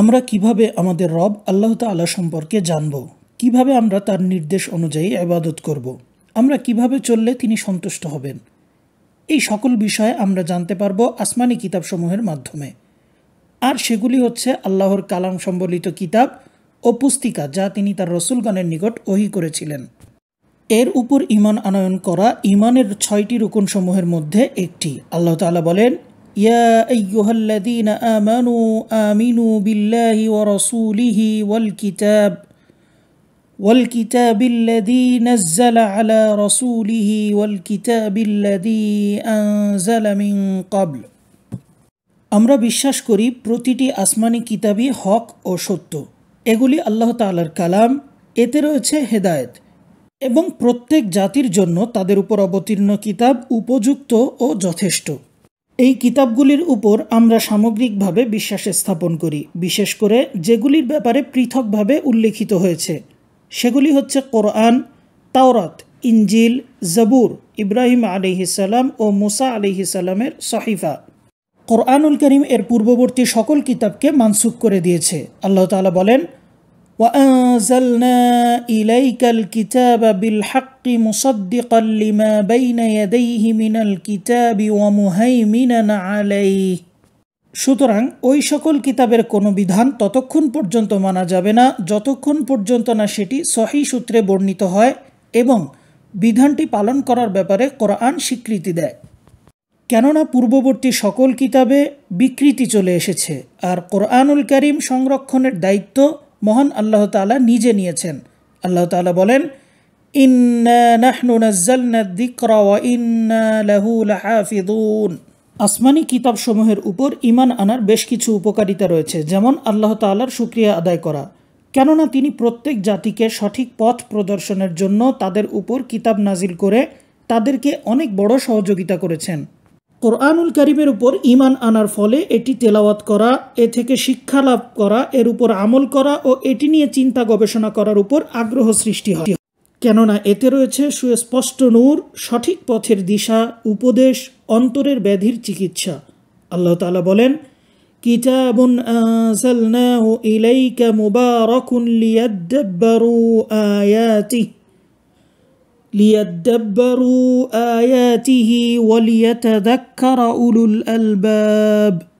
আমরা কিভাবে আমাদের রব আল্লাহ তাল্লাহ সম্পর্কে জানব কিভাবে আমরা তার নির্দেশ অনুযায়ী আবাদত করব আমরা কিভাবে চললে তিনি সন্তুষ্ট হবেন এই সকল বিষয়ে আমরা জানতে পারব আসমানি কিতাবসমূহের মাধ্যমে আর সেগুলি হচ্ছে আল্লাহর কালাম সম্বলিত কিতাব ও পুস্তিকা যা তিনি তার রসুলগণের নিকট ওহি করেছিলেন এর উপর ইমান আনয়ন করা ইমানের ছয়টি রুকনসমূহের মধ্যে একটি আল্লাহ তালা বলেন يا ايها الذين امنوا امنوا بالله ورسوله والكتاب والكتاب الذي نزل على رسوله والكتاب الذي انزل من قبل আমরা বিশ্বাস করি প্রতিটি আসমানি কিতাবই হক ও সত্য এগুলি আল্লাহ তালার কালাম এতে রয়েছে হেদায়েত এবং প্রত্যেক জাতির জন্য তাদের উপর অবতীর্ণ কিতাব উপযুক্ত ও যথেষ্ট এই কিতাবগুলির উপর আমরা সামগ্রিকভাবে বিশ্বাস স্থাপন করি বিশেষ করে যেগুলির ব্যাপারে পৃথকভাবে উল্লেখিত হয়েছে সেগুলি হচ্ছে কোরআন তাওরাত ইঞ্জিল জবুর ইব্রাহিম আলিহিসাল্লাম ও মুসা আলিহিসাল্লামের সহিফা কোরআনুল করিম এর পূর্ববর্তী সকল কিতাবকে মানসুখ করে দিয়েছে আল্লাহ তালা বলেন وأنزلنا إليك الكتاب بالحق مصدقا لما بين يديه من الكتاب ومهيمنا عليه সুতরাং ওই সকল কিতাবের কোনো বিধান ততক্ষণ পর্যন্ত মানা যাবে না যতক্ষণ পর্যন্ত না সেটি সহি সূত্রে বর্ণিত হয় এবং বিধানটি পালন করার ব্যাপারে কোরআন স্বীকৃতি দেয় কেননা পূর্ববর্তী সকল কিতাবে বিকৃতি চলে এসেছে আর কোরআনুল করিম সংরক্ষণের দায়িত্ব মহান আল্লাহ তালা নিজে নিয়েছেন আল্লাহ তালা বলেন আসমানি কিতাবসমূহের উপর ইমান আনার বেশ কিছু উপকারিতা রয়েছে যেমন আল্লাহ তালার সুক্রিয়া আদায় করা কেননা তিনি প্রত্যেক জাতিকে সঠিক পথ প্রদর্শনের জন্য তাদের উপর কিতাব নাজিল করে তাদেরকে অনেক বড় সহযোগিতা করেছেন কোরআনুল করিমের উপর ইমান আনার ফলে এটি তেলাওয়াত করা এ থেকে শিক্ষা লাভ করা এর উপর আমল করা ও এটি নিয়ে চিন্তা গবেষণা করার উপর আগ্রহ সৃষ্টি হয় কেননা এতে রয়েছে সুস্পষ্ট নূর সঠিক পথের দিশা উপদেশ অন্তরের ব্যাধির চিকিৎসা আল্লাহ তালা বলেন কিতাবুন আনসালনাহু ইলাইকা মুবারাকুন লিয়াদাব্বারু আয়াতিহি ليدبروا آياته وليتذكر أولو الألباب